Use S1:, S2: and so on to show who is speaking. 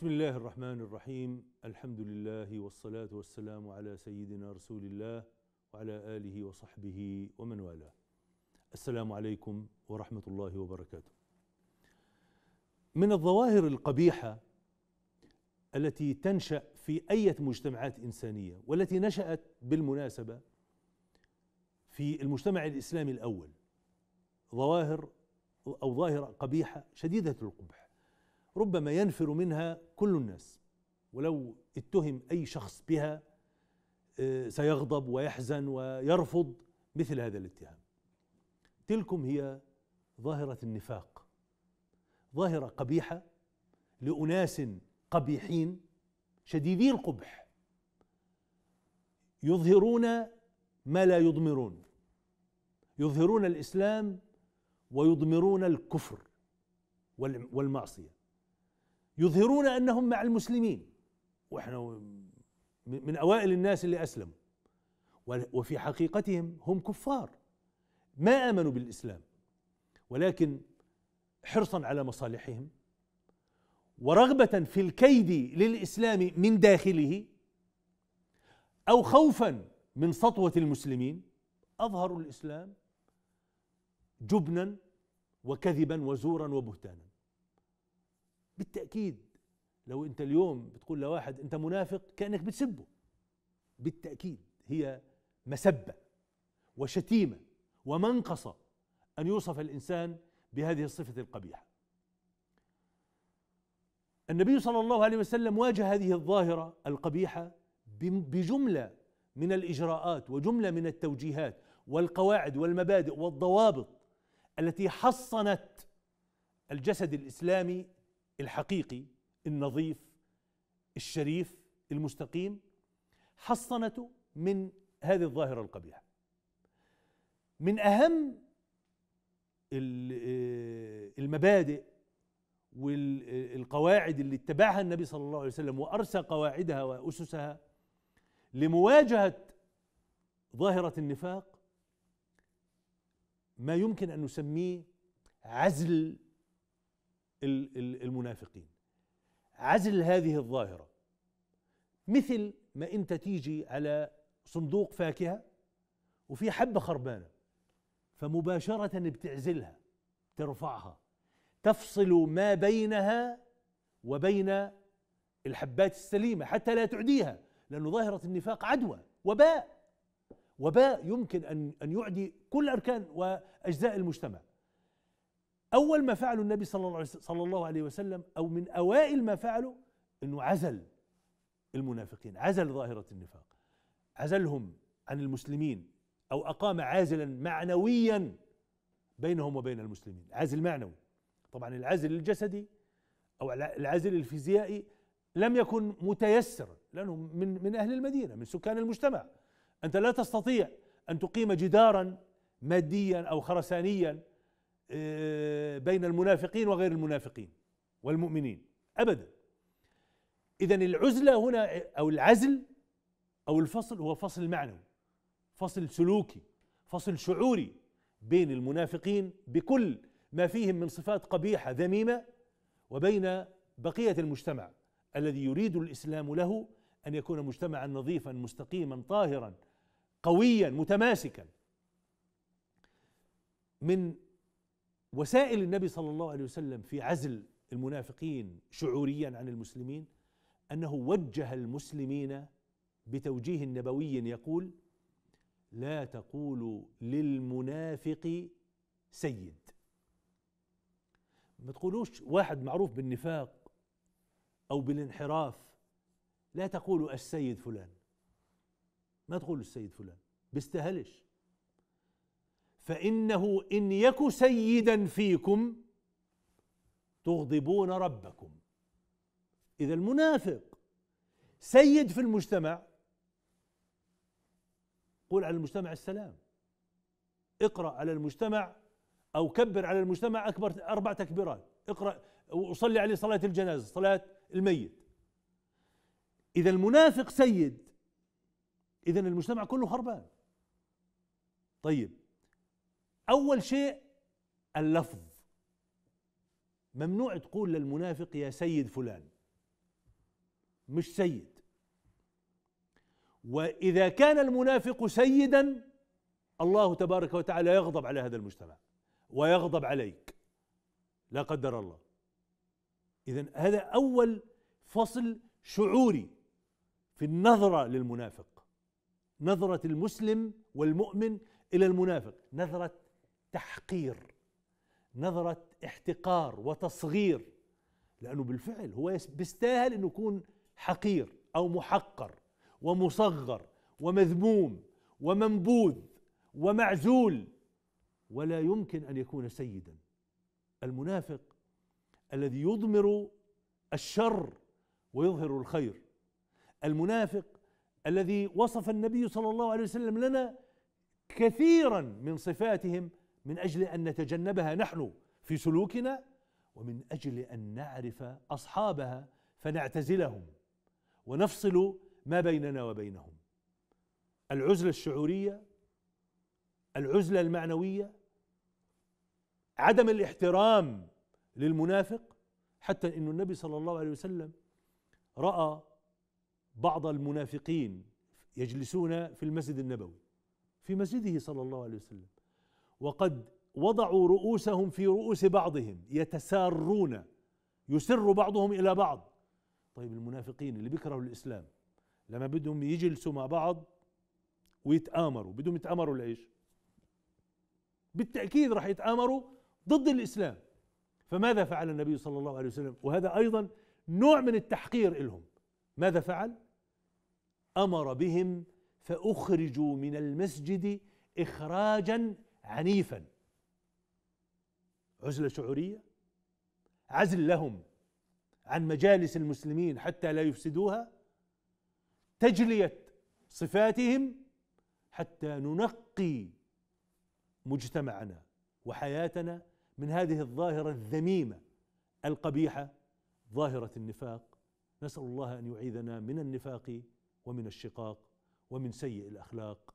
S1: بسم الله الرحمن الرحيم الحمد لله والصلاة والسلام على سيدنا رسول الله وعلى آله وصحبه ومن والاه السلام عليكم ورحمة الله وبركاته من الظواهر القبيحة التي تنشأ في أية مجتمعات إنسانية والتي نشأت بالمناسبة في المجتمع الإسلامي الأول ظواهر أو ظاهرة قبيحة شديدة القبح ربما ينفر منها كل الناس ولو اتهم اي شخص بها آه، سيغضب ويحزن ويرفض مثل هذا الاتهام تلكم هي ظاهره النفاق ظاهره قبيحه لاناس قبيحين شديدي القبح يظهرون ما لا يضمرون يظهرون الاسلام ويضمرون الكفر والمعصيه يظهرون انهم مع المسلمين واحنا من اوائل الناس اللي اسلموا وفي حقيقتهم هم كفار ما امنوا بالاسلام ولكن حرصا على مصالحهم ورغبه في الكيد للاسلام من داخله او خوفا من سطوه المسلمين اظهروا الاسلام جبنا وكذبا وزورا وبهتانا بالتاكيد لو انت اليوم بتقول لواحد انت منافق كانك بتسبه بالتاكيد هي مسبه وشتيمه ومنقصه ان يوصف الانسان بهذه الصفه القبيحه النبي صلى الله عليه وسلم واجه هذه الظاهره القبيحه بجمله من الاجراءات وجمله من التوجيهات والقواعد والمبادئ والضوابط التي حصنت الجسد الاسلامي الحقيقي النظيف الشريف المستقيم حصنته من هذه الظاهرة القبيحة من أهم آه، المبادئ والقواعد اللي اتبعها النبي صلى الله عليه وسلم وأرسى قواعدها وأسسها لمواجهة ظاهرة النفاق ما يمكن أن نسميه عزل المنافقين عزل هذه الظاهرة مثل ما انت تيجي على صندوق فاكهة وفي حبة خربانة فمباشرة بتعزلها ترفعها تفصل ما بينها وبين الحبات السليمة حتى لا تعديها لأن ظاهرة النفاق عدوى وباء وباء يمكن أن أن يعدي كل أركان وأجزاء المجتمع أول ما فعله النبي صلى الله عليه وسلم أو من أوائل ما فعله أنه عزل المنافقين عزل ظاهرة النفاق عزلهم عن المسلمين أو أقام عازلا معنويا بينهم وبين المسلمين عازل معنوي طبعا العازل الجسدي أو العازل الفيزيائي لم يكن متيسرا لأنه من, من أهل المدينة من سكان المجتمع أنت لا تستطيع أن تقيم جدارا ماديا أو خرسانيا آه، بين المنافقين وغير المنافقين والمؤمنين ابدا اذا العزله هنا او العزل او الفصل هو فصل معنوي فصل سلوكي فصل شعوري بين المنافقين بكل ما فيهم من صفات قبيحه ذميمه وبين بقيه المجتمع الذي يريد الاسلام له ان يكون مجتمعا نظيفا مستقيما طاهرا قويا متماسكا من وسائل النبي صلى الله عليه وسلم في عزل المنافقين شعوريا عن المسلمين انه وجه المسلمين بتوجيه نبوي يقول لا تقولوا للمنافق سيد ما تقولوش واحد معروف بالنفاق او بالانحراف لا تقولوا السيد فلان ما تقولوا السيد فلان بيستهلش فإنه إن يك سيدا فيكم تغضبون ربكم إذا المنافق سيد في المجتمع قل على المجتمع السلام اقرأ على المجتمع أو كبر على المجتمع أكبر أربع تكبيرات اقرأ وصلي عليه صلاة الجنازة صلاة الميت إذا المنافق سيد إذا المجتمع كله خربان طيب اول شيء اللفظ ممنوع تقول للمنافق يا سيد فلان مش سيد واذا كان المنافق سيدا الله تبارك وتعالى يغضب على هذا المجتمع ويغضب عليك لا قدر الله اذا هذا اول فصل شعوري في النظره للمنافق نظره المسلم والمؤمن الى المنافق نظره تحقير نظرة احتقار وتصغير لأنه بالفعل هو بيستاهل أنه يكون حقير أو محقر ومصغر ومذموم ومنبوذ ومعزول ولا يمكن أن يكون سيدا المنافق الذي يضمر الشر ويظهر الخير المنافق الذي وصف النبي صلى الله عليه وسلم لنا كثيرا من صفاتهم من اجل ان نتجنبها نحن في سلوكنا ومن اجل ان نعرف اصحابها فنعتزلهم ونفصل ما بيننا وبينهم العزله الشعوريه العزله المعنويه عدم الاحترام للمنافق حتى ان النبي صلى الله عليه وسلم راى بعض المنافقين يجلسون في المسجد النبوي في مسجده صلى الله عليه وسلم وقد وضعوا رؤوسهم في رؤوس بعضهم يتسارون يسر بعضهم الى بعض طيب المنافقين اللي بيكرهوا الاسلام لما بدهم يجلسوا مع بعض ويتآمروا بدهم يتآمروا لايش بالتأكيد راح يتآمروا ضد الإسلام فماذا فعل النبي صلى الله عليه وسلم وهذا أيضا نوع من التحقير لهم ماذا فعل أمر بهم فأخرجوا من المسجد إخراجا عنيفا عزله شعوريه عزل لهم عن مجالس المسلمين حتى لا يفسدوها تجليه صفاتهم حتى ننقي مجتمعنا وحياتنا من هذه الظاهره الذميمه القبيحه ظاهره النفاق نسال الله ان يعيذنا من النفاق ومن الشقاق ومن سيء الاخلاق